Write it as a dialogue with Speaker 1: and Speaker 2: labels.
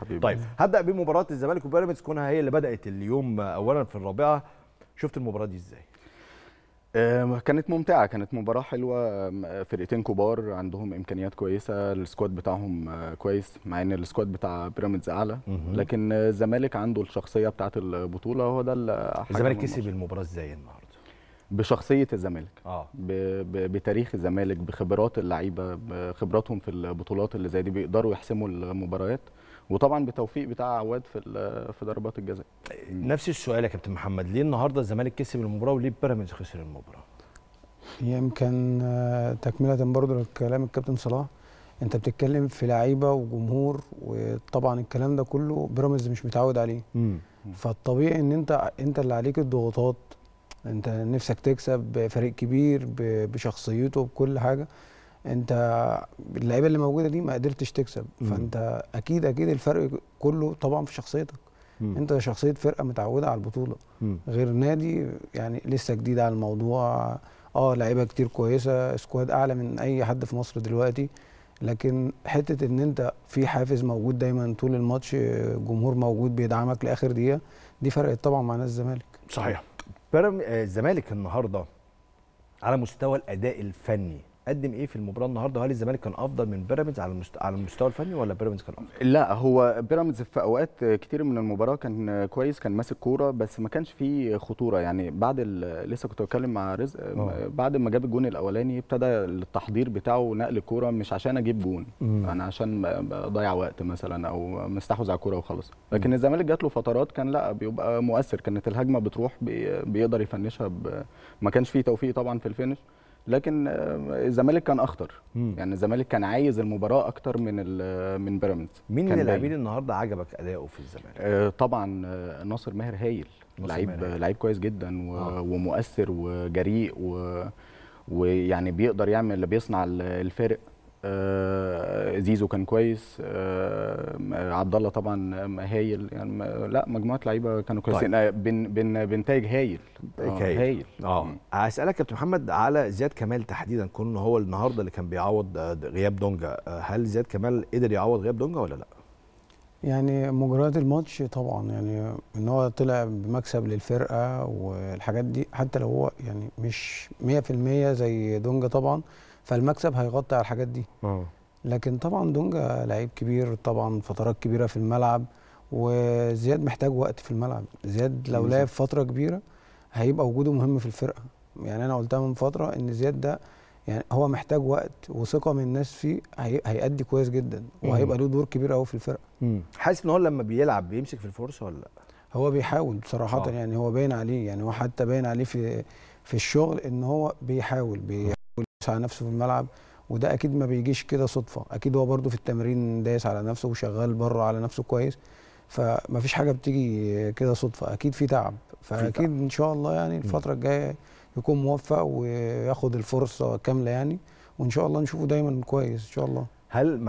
Speaker 1: حبيبي. طيب هبدا بمباراه الزمالك وبيراميدز كونها هي اللي بدات اليوم اولا في الرابعه شفت المباراه دي ازاي كانت ممتعة كانت مباراة حلوة فرقتين كبار عندهم إمكانيات كويسة السكواد بتاعهم آه، كويس مع إن السكواد بتاع بيراميدز أعلى لكن الزمالك عنده الشخصية بتاعة البطولة هو ده الزمالك كسب المباراة إزاي النهاردة؟ بشخصيه الزمالك آه. ب... ب... بتاريخ الزمالك بخبرات اللعيبه بخبراتهم في البطولات اللي زي دي بيقدروا يحسموا المباريات وطبعا بتوفيق بتاع عواد في في ضربات الجزاء نفس السؤال يا كابتن محمد ليه النهارده الزمالك كسب المباراه وليه بيراميدز خسر المباراه
Speaker 2: يمكن آه، تكمله برضه لكلام الكابتن صلاح انت بتتكلم في لعيبه وجمهور وطبعا الكلام ده كله بيراميدز مش متعود عليه مم. فالطبيعي ان انت انت اللي عليك الضغوطات انت نفسك تكسب فريق كبير بشخصيته بكل حاجه انت اللعيبه اللي موجوده دي ما قدرتش تكسب فانت اكيد اكيد الفرق كله طبعا في شخصيتك مم. انت شخصيه فرقه متعوده على البطوله مم. غير نادي يعني لسه جديد على الموضوع اه لعيبه كتير كويسه سكواد اعلى من اي حد في مصر دلوقتي لكن حته ان انت في حافز موجود دايما طول الماتش جمهور موجود بيدعمك لاخر دقيقه دي فرقت طبعا مع نادي الزمالك صحيح
Speaker 1: آه، الزمالك النهارده على مستوى الاداء الفني قدم ايه في المباراه النهارده هل الزمالك كان افضل من بيراميدز على المست... على المستوى الفني ولا بيراميدز كان افضل لا هو بيراميدز في اوقات كتير من المباراه كان كويس كان ماسك كوره بس ما كانش فيه خطوره يعني بعد ال... لسه كنت بتكلم مع رزق أوه. بعد ما جاب الجون الاولاني ابتدى التحضير بتاعه نقل الكوره مش عشان اجيب جون مم. انا يعني عشان اضيع وقت مثلا او مستحوذ على الكوره وخلاص لكن الزمالك جات له فترات كان لا بيبقى مؤثر كانت الهجمه بتروح بي... بيقدر يفنشها ب... ما كانش فيه توفيق طبعا في الفينش لكن الزمالك كان اخطر يعني الزمالك كان عايز المباراه اكتر من من بيراميدز مين من اللاعبين النهارده عجبك اداؤه في الزمالك آه، طبعا آه، ناصر ماهر هايل لعيب لعيب كويس جدا و... آه. ومؤثر وجريء و... ويعني بيقدر يعمل بيصنع الفرق آه، زيزو كان كويس آه، عبد الله طبعا هايل يعني لا مجموعه لعيبه كانوا كويسين طيب. آه، بن بن بنتاج هايل هايل, هايل. اه هسالك كابتن محمد على زياد كمال تحديدا كون هو النهارده اللي كان بيعوض غياب دونجا هل زياد كمال قدر يعوض غياب دونجا ولا لا؟
Speaker 2: يعني مجريات الماتش طبعا يعني ان هو طلع بمكسب للفرقه والحاجات دي حتى لو هو يعني مش 100% زي دونجا طبعا فالمكسب هيغطي على الحاجات دي أوه. لكن طبعا دونجا لعيب كبير طبعا فترات كبيره في الملعب وزياد محتاج وقت في الملعب زياد لو لعب فتره كبيره هيبقى وجوده مهم في الفرقه يعني انا قلتها من فتره ان زياد ده يعني هو محتاج وقت وثقه من الناس فيه هي... هيأدي كويس جدا وهيبقى له دور كبير قوي في الفرقه
Speaker 1: حاسس ان هو لما بيلعب بيمسك في الفرصه ولا لا
Speaker 2: هو بيحاول صراحه أوه. يعني هو باين عليه يعني هو حتى باين عليه في في الشغل ان هو بيحاول بي على نفسه في الملعب وده اكيد ما بيجيش كده صدفه اكيد هو برده في التمرين دايس على نفسه وشغال بره على نفسه كويس فما فيش حاجه بتيجي كده صدفه اكيد في تعب فاكيد ان شاء الله يعني الفتره الجايه يكون موفق وياخد الفرصه كامله يعني وان شاء الله نشوفه دايما كويس ان شاء الله
Speaker 1: هل